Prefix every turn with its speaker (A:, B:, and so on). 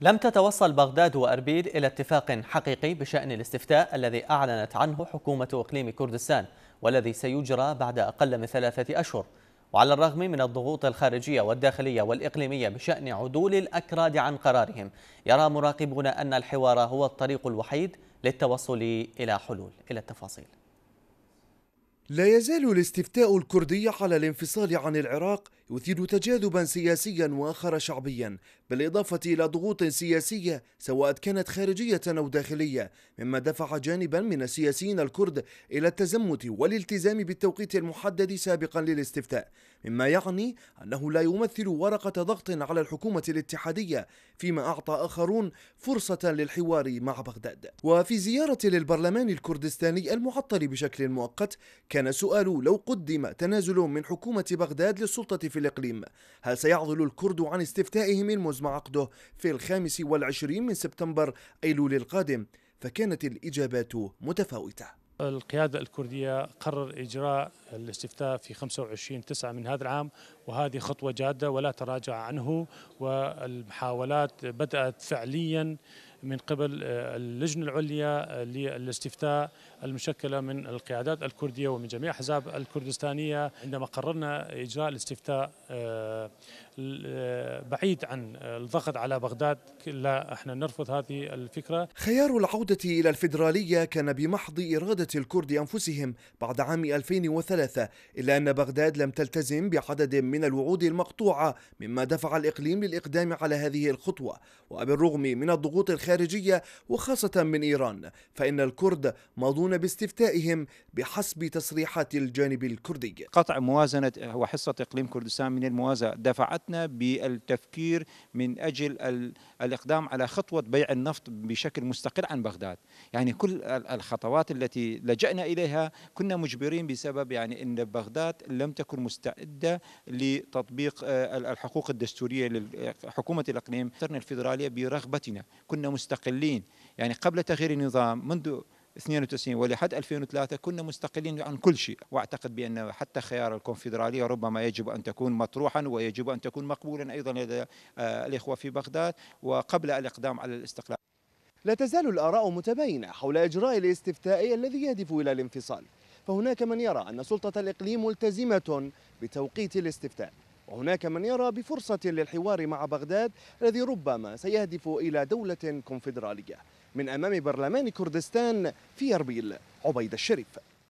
A: لم تتوصل بغداد وأربيل إلى اتفاق حقيقي بشأن الاستفتاء الذي أعلنت عنه حكومة إقليم كردستان والذي سيجرى بعد أقل من ثلاثة أشهر وعلى الرغم من الضغوط الخارجية والداخلية والإقليمية بشأن عدول الأكراد عن قرارهم يرى مراقبون أن الحوار هو الطريق الوحيد للتوصل إلى حلول إلى التفاصيل
B: لا يزال الاستفتاء الكردي على الانفصال عن العراق يثير تجاذبا سياسيا واخر شعبيا بالاضافه الى ضغوط سياسيه سواء كانت خارجيه او داخليه مما دفع جانبا من السياسيين الكرد الى التزمت والالتزام بالتوقيت المحدد سابقا للاستفتاء مما يعني انه لا يمثل ورقه ضغط على الحكومه الاتحاديه فيما اعطى اخرون فرصه للحوار مع بغداد وفي زياره للبرلمان الكردستاني المعطل بشكل مؤقت كان كان سؤال لو قدم تنازل من حكومة بغداد للسلطة في الإقليم هل سيعضل الكرد عن استفتائهم المزمع عقده في الخامس والعشرين من سبتمبر أيلول القادم فكانت الإجابات متفاوتة
C: القيادة الكردية قرر إجراء الاستفتاء في 25 تسعة من هذا العام وهذه خطوة جادة ولا تراجع عنه والمحاولات بدأت فعليا من قبل آه، اللجنة العليا للاستفتاء المشكلة من القيادات الكردية ومن جميع أحزاب الكردستانية عندما قررنا إجراء الاستفتاء آه، آه، بعيد عن الضغط على بغداد لا احنا نرفض هذه الفكرة
B: خيار العودة إلى الفيدرالية كان بمحض إرادة الكرد أنفسهم بعد عام 2003 إلا أن بغداد لم تلتزم بعدد من الوعود المقطوعة مما دفع الإقليم للإقدام على هذه الخطوة وبالرغم من الضغوط الخارجية وخاصة من إيران فإن الكرد ماضون يقومون باستفتائهم بحسب تصريحات الجانب الكردي قطع موازنة
D: وحصة إقليم كردستان من الموازنة دفعتنا بالتفكير من أجل الإقدام على خطوة بيع النفط بشكل مستقل عن بغداد يعني كل الخطوات التي لجأنا إليها كنا مجبرين بسبب يعني أن بغداد لم تكن مستعدة لتطبيق آه، الحقوق الدستورية لحكومة الإقليم الفدرالية برغبتنا كنا مستقلين يعني قبل تغيير النظام منذ 92 ولحد 2003 كنا مستقلين عن كل شيء واعتقد بان حتى خيار الكونفدراليه ربما يجب ان تكون مطروحا ويجب ان تكون مقبولا ايضا لدى آه، الاخوه في بغداد
B: وقبل الاقدام على الاستقلال لا تزال الآراء متباينة حول إجراء الاستفتاء الذي يهدف إلى الانفصال فهناك من يرى أن سلطة الإقليم ملتزمة بتوقيت الاستفتاء وهناك من يرى بفرصة للحوار مع بغداد الذي ربما سيهدف إلى دولة كونفدرالية من أمام برلمان كردستان في أربيل عبيد الشريف